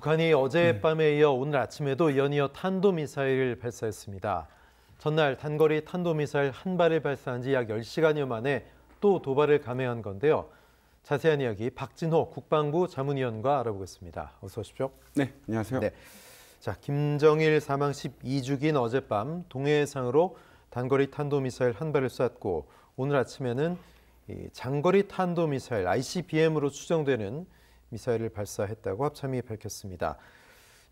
북한이 어젯밤에 네. 이어 오늘 아침에도 연이어 탄도미사일을 발사했습니다. 전날 단거리 탄도미사일 한 발을 발사한 지 약 10시간여 만에 또 도발을 감행한 건데요. 자세한 이야기 박진호 국방부 자문위원과 알아보겠습니다. 어서 오십시오. 네, 안녕하세요. 네. 자, 김정일 사망 12주기인 어젯밤 동해상으로 단거리 탄도미사일 한 발을 쐈고 오늘 아침에는 장거리 탄도미사일 ICBM으로 추정되는 미사일을 발사했다고 합참이 밝혔습니다.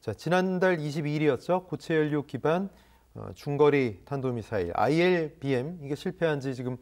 자, 지난달 22일이었죠. 고체 연료 기반 어, 중거리 탄도미사일 ILBM 이게 실패한 지 지금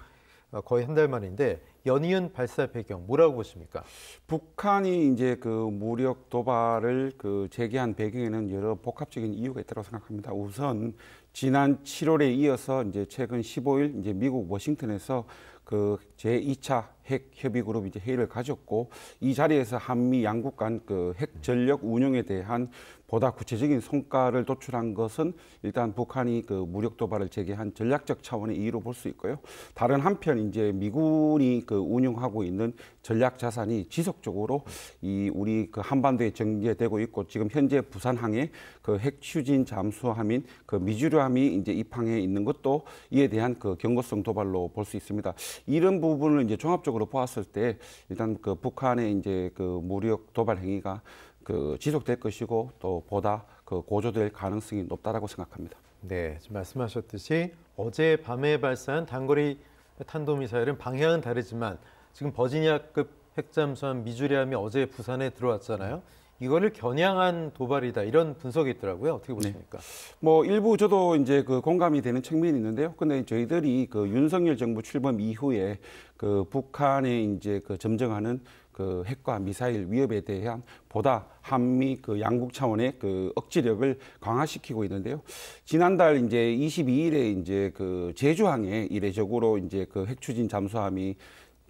어, 거의 한 달 만인데 연이은 발사 배경 뭐라고 보십니까? 북한이 이제 그 무력 도발을 그 재개한 배경에는 여러 복합적인 이유가 있다고 생각합니다. 우선 지난 7월에 이어서 이제 최근 15일 이제 미국 워싱턴에서 그 제2차 핵 협의 그룹 이제 회의를 가졌고 이 자리에서 한미 양국 간 그 핵 전력 운영에 대한 보다 구체적인 성과를 도출한 것은 일단 북한이 그 무력 도발을 재개한 전략적 차원의 이유로 볼 수 있고요. 다른 한편 이제 미군이 그 운영하고 있는 전략 자산이 지속적으로 이 우리 그 한반도에 전개되고 있고 지금 현재 부산항에 그 핵추진 잠수함인 그 미주류함이 이제 입항해 있는 것도 이에 대한 그 경고성 도발로 볼 수 있습니다. 이런 부분을 이제 종합적으로 전반적으로 보았을 때 일단 그 북한의 이제 그 무력 도발 행위가 그 지속될 것이고 또 보다 그 고조될 가능성이 높다라고 생각합니다. 네, 지금 말씀하셨듯이 어제 밤에 발사한 단거리 탄도미사일은 방향은 다르지만 지금 버지니아급 핵잠수함 미주리함이 어제 부산에 들어왔잖아요. 이거를 겨냥한 도발이다 이런 분석이 있더라고요. 어떻게 네. 보십니까? 네. 뭐 일부 저도 이제 그 공감이 되는 측면이 있는데요. 근데 저희들이 그 윤석열 정부 출범 이후에 그 북한에 이제 그 점정하는 그 핵과 미사일 위협에 대한 보다 한미 그 양국 차원의 그 억지력을 강화시키고 있는데요. 지난달 이제 22일에 이제 그 제주항에 이례적으로 이제 그 핵추진 잠수함이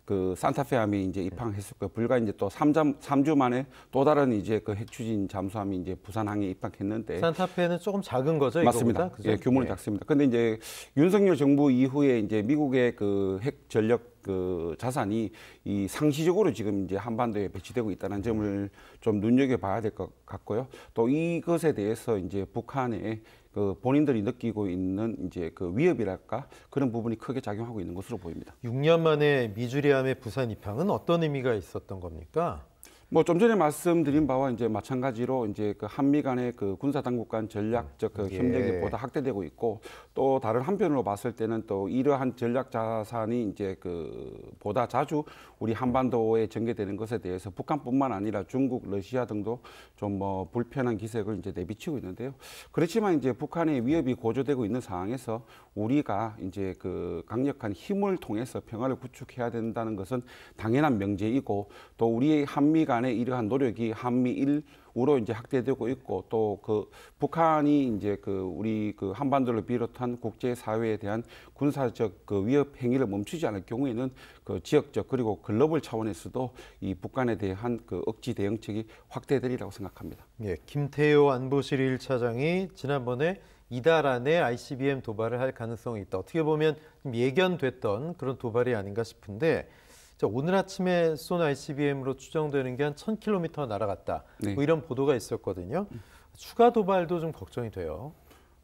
그 산타페함이 이제 네. 입항했었고 불과 이제 또 3주, 3주 만에 또 다른 이제 그 핵추진 잠수함이 이제 부산항에 입항했는데 산타페는 조금 작은 거죠, 맞습니다. 예, 규모는 네. 작습니다. 근데 이제 윤석열 정부 이후에 이제 미국의 그 핵 전력 그 자산이 이 상시적으로 지금 이제 한반도에 배치되고 있다는 점을 좀 눈여겨 봐야 될 것 같고요. 또 이것에 대해서 이제 북한의 그 본인들이 느끼고 있는 이제 그 위협이랄까 그런 부분이 크게 작용하고 있는 것으로 보입니다. 6년 만에 미주리함의 부산 입항은 어떤 의미가 있었던 겁니까? 뭐좀 전에 말씀드린 바와 이제 마찬가지로 이제 그 한미 간의 그 군사 당국 간 전략적 그 예. 협력이 예. 보다 확대되고 있고 또 다른 한편으로 봤을 때는 또 이러한 전략 자산이 이제 그 보다 자주 우리 한반도에 전개되는 것에 대해서 북한뿐만 아니라 중국, 러시아 등도 좀 뭐 불편한 기색을 이제 내비치고 있는데요. 그렇지만 이제 북한의 위협이 고조되고 있는 상황에서 우리가 이제 그 강력한 힘을 통해서 평화를 구축해야 된다는 것은 당연한 명제이고 또 우리의 한미 간 간의 이러한 노력이 한미일 으로 이제 확대되고 있고 또 그 북한이 이제 그 우리 그 한반도를 비롯한 국제 사회에 대한 군사적 그 위협 행위를 멈추지 않을 경우에는 그 지역적 그리고 글로벌 차원에서도 이 북한에 대한 그 억지 대응책이 확대되리라고 생각합니다. 예, 김태호 안보실 1차장이 지난번에 이달 안에 ICBM 도발을 할 가능성이 있다. 어떻게 보면 예견됐던 그런 도발이 아닌가 싶은데 자, 오늘 아침에 쏜 ICBM으로 추정되는 게 한 1000km 날아갔다. 뭐 네. 뭐 이런 보도가 있었거든요. 음. 추가 도발도 좀 걱정이 돼요.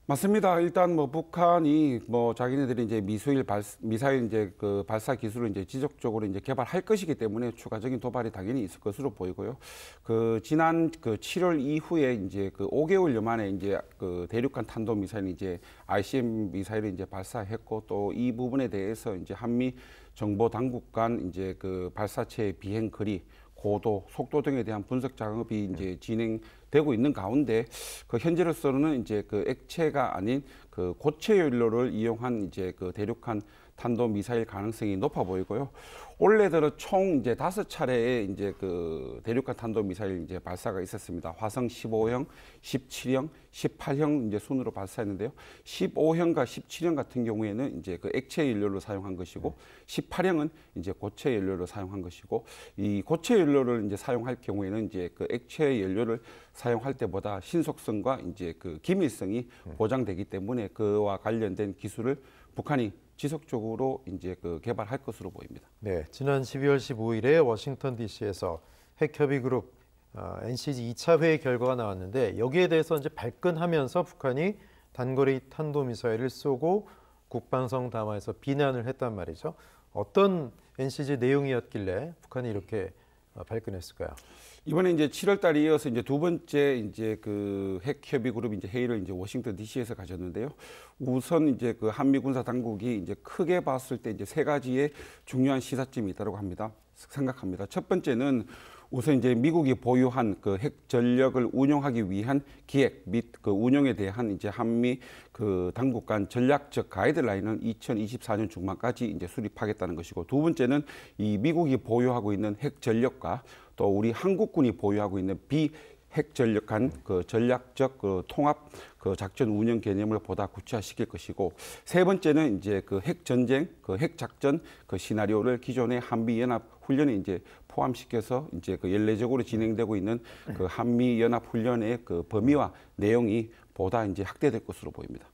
맞습니다. 일단 뭐 북한이 뭐 자기네들이 이제 미수일 발, 미사일 이제 그 발사 기술을 이제 지속적으로 이제 개발할 것이기 때문에 추가적인 도발이 당연히 있을 것으로 보이고요. 그 지난 그 7월 이후에 이제 그 5개월여 만에 이제 그 대륙간 탄도 미사일 이제 ICM 미사일을 이제 발사했고 또 이 부분에 대해서 이제 한미 정보 당국 간 이제 그 발사체의 비행 거리, 고도, 속도 등에 대한 분석 작업이 이제 진행 되고 있는 가운데 그 현재로서는 이제 그 액체가 아닌 그 고체 연료를 이용한 이제 그대륙한 탄도 미사일 가능성이 높아 보이고요. 올해 들어 총 이제 다섯 차례의 이제 그 대륙간 탄도 미사일 이제 발사가 있었습니다. 화성 15형, 17형, 18형 이제 순으로 발사했는데요. 15형과 17형 같은 경우에는 이제 그 액체 연료를 사용한 것이고 18형은 이제 고체 연료를 사용한 것이고 이 고체 연료를 이제 사용할 경우에는 이제 그 액체 연료를 사용할 때보다 신속성과 이제 그 기밀성이 보장되기 때문에 그와 관련된 기술을 북한이 지속적으로 이제 그 개발할 것으로 보입니다. 네, 지난 12월 15일에 워싱턴 D.C.에서 핵협의 그룹 어, NCG 2차 회의 결과가 나왔는데 여기에 대해서 이제 발끈하면서 북한이 단거리 탄도 미사일을 쏘고 국방성 담화에서 비난을 했단 말이죠. 어떤 NCG 내용이었길래 북한이 이렇게 어, 발끈했을까요? 이번에 이제 7월 달 이어서 이제 두 번째 이제 그 핵협의 그룹 이제 회의를 이제 워싱턴 D.C.에서 가졌는데요. 우선 이제 그 한미 군사 당국이 이제 크게 봤을 때 이제 세 가지의 중요한 시사점이 있다고 합니다. 생각합니다. 첫 번째는 우선 이제 미국이 보유한 그 핵 전력을 운용하기 위한 기획 및 그 운용에 대한 이제 한미 그 당국 간 전략적 가이드라인은 2024년 중반까지 이제 수립하겠다는 것이고 두 번째는 이 미국이 보유하고 있는 핵 전력과 또 우리 한국군이 보유하고 있는 비핵 전력한 그 전략적 그 통합 그 작전 운영 개념을 보다 구체화시킬 것이고 세 번째는 이제 그핵 전쟁, 그핵 작전 그 시나리오를 기존의 한미 연합 훈련에 이제 포함시켜서 이제 그 연례적으로 진행되고 있는 그 한미 연합 훈련의 그 범위와 내용이 보다 이제 확대될 것으로 보입니다.